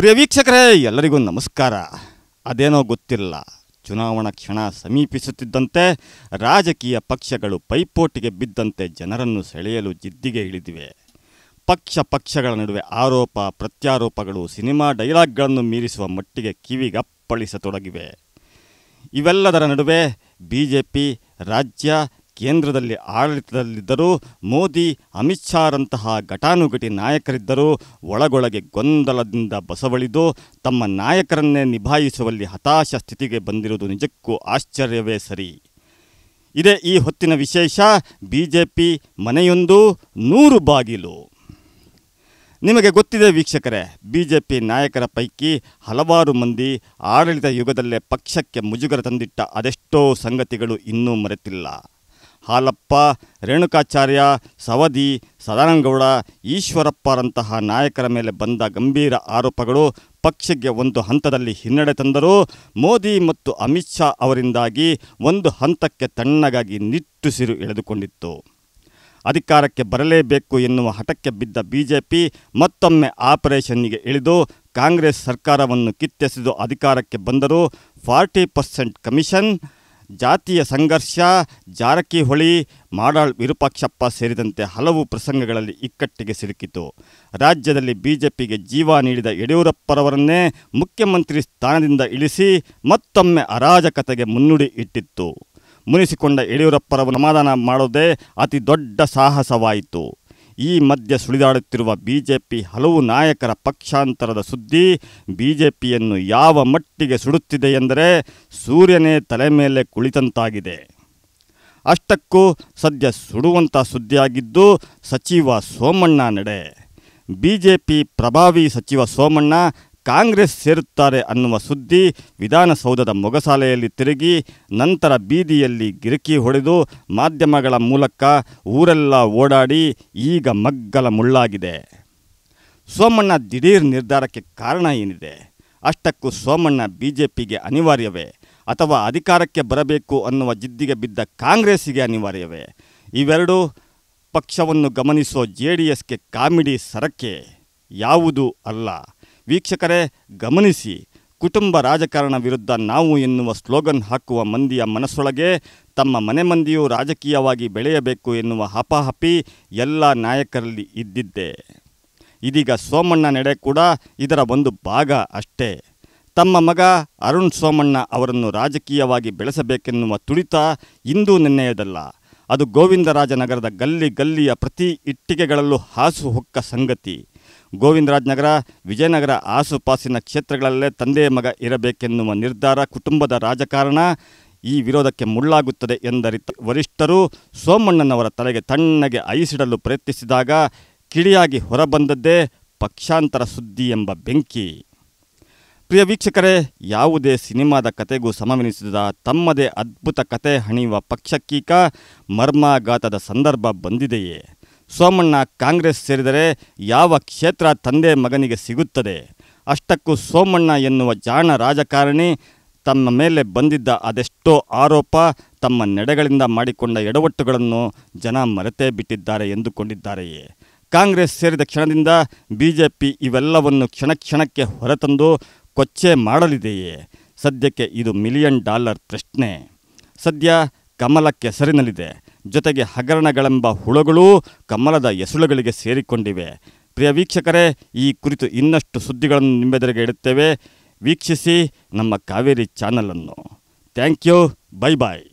ಪ್ರಿಯ ವೀಕ್ಷಕರೇ ಎಲ್ಲರಿಗೂ ನಮಸ್ಕಾರ ಅದೇನೋ ಗೊತ್ತಿಲ್ಲ ಚುನಾವಣಾ ಕ್ಷಣ ಸಮೀಪಿಸುತ್ತಿದ್ದಂತೆ ರಾಜಕೀಯ ಪಕ್ಷಗಳು ಪೈಪೋಟಿಗೆ ಬಿದ್ದಂತೆ ಜನರನ್ನು ಸೆಳೆಯಲು ಜಿದ್ದಿಗೆ ಇಳಿದಿವೆ ಪಕ್ಷ ಪಕ್ಷಗಳ ನಡುವೆ ಆರೋಪ ಪ್ರತ್ಯಾರೋಪಗಳು ಸಿನಿಮಾ ಡೈಲಾಗ್ಗಳನ್ನು ಮೀರಿಸುವ ಮಟ್ಟಿಗೆ ಕಿವಿಗಪ್ಪಳಿಸತೊಡಗಿವೆ ಇವೆಲ್ಲದರ ನಡುವೆ ಬಿ ಜೆ ಪಿ ರಾಜ್ಯ ಕೇಂದ್ರದಲ್ಲಿ ಆಡಳಿತದಲ್ಲಿದ್ದರೂ ಮೋದಿ ಅಮಿತ್ ಶಾರಂತಹ ಘಟಾನುಘಟಿ ನಾಯಕರಿದ್ದರೂ ಒಳಗೊಳಗೆ ಗೊಂದಲದಿಂದ ಬಸವಳಿದು ತಮ್ಮ ನಾಯಕರನ್ನೇ ನಿಭಾಯಿಸುವಲ್ಲಿ ಹತಾಶ ಸ್ಥಿತಿಗೆ ಬಂದಿರುವುದು ನಿಜಕ್ಕೂ ಆಶ್ಚರ್ಯವೇ ಸರಿ ಇದೇ ಈ ಹೊತ್ತಿನ ವಿಶೇಷ ಬಿಜೆಪಿ ಮನೆಯೊಂದು ನೂರು ಬಾಗಿಲು ನಿಮಗೆ ಗೊತ್ತಿದೆ ವೀಕ್ಷಕರೇ ಬಿಜೆಪಿ ನಾಯಕರ ಪೈಕಿ ಹಲವಾರು ಮಂದಿ ಆಡಳಿತ ಯುಗದಲ್ಲೇ ಪಕ್ಷಕ್ಕೆ ಮುಜುಗರ ತಂದಿಟ್ಟ ಅದೆಷ್ಟೋ ಸಂಗತಿಗಳು ಇನ್ನೂ ಮರೆತಿಲ್ಲ ಹಾಲಪ್ಪ ರೇಣುಕಾಚಾರ್ಯ ಸವದಿ ಸದಾನಂದಗೌಡ ಈಶ್ವರಪ್ಪರಂತಹ ನಾಯಕರ ಮೇಲೆ ಬಂದ ಗಂಭೀರ ಆರೋಪಗಳು ಪಕ್ಷಕ್ಕೆ ಒಂದು ಹಂತದಲ್ಲಿ ಹಿನ್ನಡೆ ತಂದರೂ ಮೋದಿ ಮತ್ತು ಅಮಿತ್ ಶಾ ಅವರಿಂದಾಗಿ ಒಂದು ಹಂತಕ್ಕೆ ತಣ್ಣಗಾಗಿ ನಿಟ್ಟುಸಿರು ಎಳೆದುಕೊಂಡಿತ್ತು ಅಧಿಕಾರಕ್ಕೆ ಬರಲೇಬೇಕು ಎನ್ನುವ ಹಠಕ್ಕೆ ಬಿದ್ದ ಬಿಜೆಪಿ ಮತ್ತೊಮ್ಮೆ ಆಪರೇಷನ್ನಿಗೆ ಇಳಿದು ಕಾಂಗ್ರೆಸ್ ಸರ್ಕಾರವನ್ನು ಕಿತ್ತೆಸೆದು ಅಧಿಕಾರಕ್ಕೆ ಬಂದರೂ ಫಾರ್ಟಿ ಪರ್ಸೆಂಟ್ ಕಮಿಷನ್ ಜಾತಿಯ ಸಂಘರ್ಷ ಜಾರಕಿಹೊಳಿ ಮಾಡಾಳ್ ವಿರೂಪಾಕ್ಷಪ್ಪ ಸೇರಿದಂತೆ ಹಲವು ಪ್ರಸಂಗಗಳಲ್ಲಿ ಇಕ್ಕಟ್ಟಿಗೆ ಸಿಲುಕಿತು ರಾಜ್ಯದಲ್ಲಿ ಬಿಜೆಪಿಗೆ ಜೀವ ನೀಡಿದ ಯಡಿಯೂರಪ್ಪರವರನ್ನೇ ಮುಖ್ಯಮಂತ್ರಿ ಸ್ಥಾನದಿಂದ ಇಳಿಸಿ ಮತ್ತೊಮ್ಮೆ ಅರಾಜಕತೆಗೆ ಮುನ್ನುಡಿ ಇಟ್ಟಿತ್ತು ಮುನಿಸಿಕೊಂಡ ಯಡಿಯೂರಪ್ಪರವರು ಸಮಾಧಾನ ಮಾಡೋದೇ ಅತಿ ದೊಡ್ಡ ಸಾಹಸವಾಯಿತು ಈ ಮಧ್ಯೆ ಸುಳಿದಾಡುತ್ತಿರುವ ಬಿಜೆಪಿ ಹಲವು ನಾಯಕರ ಪಕ್ಷಾಂತರದ ಸುದ್ದಿ ಬಿಜೆಪಿಯನ್ನು ಯಾವ ಮಟ್ಟಿಗೆ ಸುಡುತ್ತಿದೆ ಎಂದರೆ ಸೂರ್ಯನೇ ತಲೆ ಮೇಲೆ ಕುಳಿತಂತಾಗಿದೆ ಅಷ್ಟಕ್ಕೂ ಸದ್ಯ ಸುಡುವಂಥ ಸುದ್ದಿಯಾಗಿದ್ದು ಸಚಿವ ಸೋಮಣ್ಣ ನಡೆ ಬಿಜೆಪಿ ಪ್ರಭಾವಿ ಸಚಿವ ಸೋಮಣ್ಣ ಕಾಂಗ್ರೆಸ್ ಸೇರುತ್ತಾರೆ ಅನ್ನುವ ಸುದ್ದಿ ವಿಧಾನಸೌಧದ ಮೊಗಸಾಲೆಯಲ್ಲಿ ತಿರುಗಿ ನಂತರ ಬೀದಿಯಲ್ಲಿ ಗಿರಿಕಿ ಹೊಡೆದು ಮಾಧ್ಯಮಗಳ ಮೂಲಕ ಊರೆಲ್ಲ ಓಡಾಡಿ ಈಗ ಮಗ್ಗಲ ಮುಳ್ಳಾಗಿದೆ ಸೋಮಣ್ಣ ದಿಢೀರ್ ನಿರ್ಧಾರಕ್ಕೆ ಕಾರಣ ಏನಿದೆ ಅಷ್ಟಕ್ಕೂ ಸೋಮಣ್ಣ ಬಿಜೆಪಿಗೆ ಅನಿವಾರ್ಯವೇ ಅಥವಾ ಅಧಿಕಾರಕ್ಕೆ ಬರಬೇಕು ಅನ್ನುವ ಜಿದ್ದಿಗೆ ಬಿದ್ದ ಕಾಂಗ್ರೆಸ್ಸಿಗೆ ಅನಿವಾರ್ಯವೇ ಇವೆರಡೂ ಪಕ್ಷವನ್ನು ಗಮನಿಸೋ ಜೆ ಡಿ ಕಾಮಿಡಿ ಸರಕ್ಕೆ ಯಾವುದೂ ಅಲ್ಲ ವೀಕ್ಷಕರೇ ಗಮನಿಸಿ ಕುಟುಂಬ ರಾಜಕಾರಣ ವಿರುದ್ಧ ನಾವು ಎನ್ನುವ ಸ್ಲೋಗನ್ ಹಾಕುವ ಮಂದಿಯ ಮನಸ್ಸೊಳಗೆ ತಮ್ಮ ಮನೆ ಮಂದಿಯು ರಾಜಕೀಯವಾಗಿ ಬೆಳೆಯಬೇಕು ಎನ್ನುವ ಹಪಾಹಪಿ ಎಲ್ಲ ನಾಯಕರಲ್ಲಿ ಇದ್ದಿದ್ದೆ ಇದೀಗ ಸೋಮಣ್ಣ ನಡೆ ಕೂಡ ಇದರ ಒಂದು ಭಾಗ ಅಷ್ಟೇ ತಮ್ಮ ಮಗ ಅರುಣ್ ಸೋಮಣ್ಣ ಅವರನ್ನು ರಾಜಕೀಯವಾಗಿ ಬೆಳೆಸಬೇಕೆನ್ನುವ ತುಡಿತ ಇಂದೂ ನಿನ್ನೆಯದಲ್ಲ ಅದು ಗೋವಿಂದರಾಜನಗರದ ಗಲ್ಲಿ ಗಲ್ಲಿಯ ಪ್ರತಿ ಇಟ್ಟಿಗೆಗಳಲ್ಲೂ ಹಾಸು ಹೊಕ್ಕ ಸಂಗತಿ ಗೋವಿಂದರಾಜನಗರ ವಿಜಯನಗರ ಆಸುಪಾಸಿನ ಕ್ಷೇತ್ರಗಳಲ್ಲೇ ತಂದೆ ಮಗ ಇರಬೇಕೆನ್ನುವ ನಿರ್ಧಾರ ಕುಟುಂಬದ ರಾಜಕಾರಣ ಈ ವಿರೋಧಕ್ಕೆ ಮುಳ್ಳಾಗುತ್ತದೆ ಎಂದರಿತ ವರಿಷ್ಠರು ಸೋಮಣ್ಣನವರ ತಲೆಗೆ ತಣ್ಣಗೆ ಐಸಿಡಲು ಪ್ರಯತ್ನಿಸಿದಾಗ ಕಿಡಿಯಾಗಿ ಹೊರಬಂದದ್ದೇ ಪಕ್ಷಾಂತರ ಸುದ್ದಿ ಎಂಬ ಬೆಂಕಿ ಪ್ರಿಯ ವೀಕ್ಷಕರೇ ಯಾವುದೇ ಸಿನಿಮಾದ ಕತೆಗೂ ಸಮವೆನಿಸಿದ ತಮ್ಮದೇ ಅದ್ಭುತ ಕತೆ ಹಣಿಯುವ ಪಕ್ಷಕ್ಕೀಕ ಮರ್ಮಾಘಾತದ ಸಂದರ್ಭ ಬಂದಿದೆಯೇ ಸೋಮಣ್ಣ ಕಾಂಗ್ರೆಸ್ ಸೇರಿದರೆ ಯಾವ ಕ್ಷೇತ್ರ ತಂದೆ ಮಗನಿಗೆ ಸಿಗುತ್ತದೆ ಅಷ್ಟಕ್ಕೂ ಸೋಮಣ್ಣ ಎನ್ನುವ ಜಾಣ ರಾಜಕಾರಣಿ ತಮ್ಮ ಮೇಲೆ ಬಂದಿದ್ದ ಅದೆಷ್ಟೋ ಆರೋಪ ತಮ್ಮ ನಡೆಗಳಿಂದ ಮಾಡಿಕೊಂಡ ಎಡವಟ್ಟುಗಳನ್ನು ಜನ ಮರೆತೇ ಬಿಟ್ಟಿದ್ದಾರೆ ಎಂದುಕೊಂಡಿದ್ದಾರೆಯೇ ಕಾಂಗ್ರೆಸ್ ಸೇರಿದ ಕ್ಷಣದಿಂದ ಬಿ ಜೆ ಪಿ ಇವೆಲ್ಲವನ್ನು ಕ್ಷಣ ಕ್ಷಣಕ್ಕೆ ಹೊರತಂದು ಕೊಚ್ಚೆ ಮಾಡಲಿದೆಯೇ ಸದ್ಯಕ್ಕೆ ಇದು ಮಿಲಿಯನ್ ಡಾಲರ್ ಪ್ರಶ್ನೆ ಸದ್ಯ ಕಮಲಕ್ಕೆ ಕೆಸರಿನಲ್ಲಿದೆ ಜೊತೆಗೆ ಹಗರಣಗಳೆಂಬ ಹುಳುಗಳೂ ಕಮಲದ ಎಸುಳುಗಳಿಗೆ ಸೇರಿಕೊಂಡಿವೆ ಪ್ರಿಯ ವೀಕ್ಷಕರೇ ಈ ಕುರಿತು ಇನ್ನಷ್ಟು ಸುದ್ದಿಗಳನ್ನು ನಿಮ್ಮೆದುರಿಗೆ ಇಡುತ್ತೇವೆ ವೀಕ್ಷಿಸಿ ನಮ್ಮ ಕಾವೇರಿ ಚಾನಲನ್ನು ಥ್ಯಾಂಕ್ ಯು ಬೈ ಬಾಯ್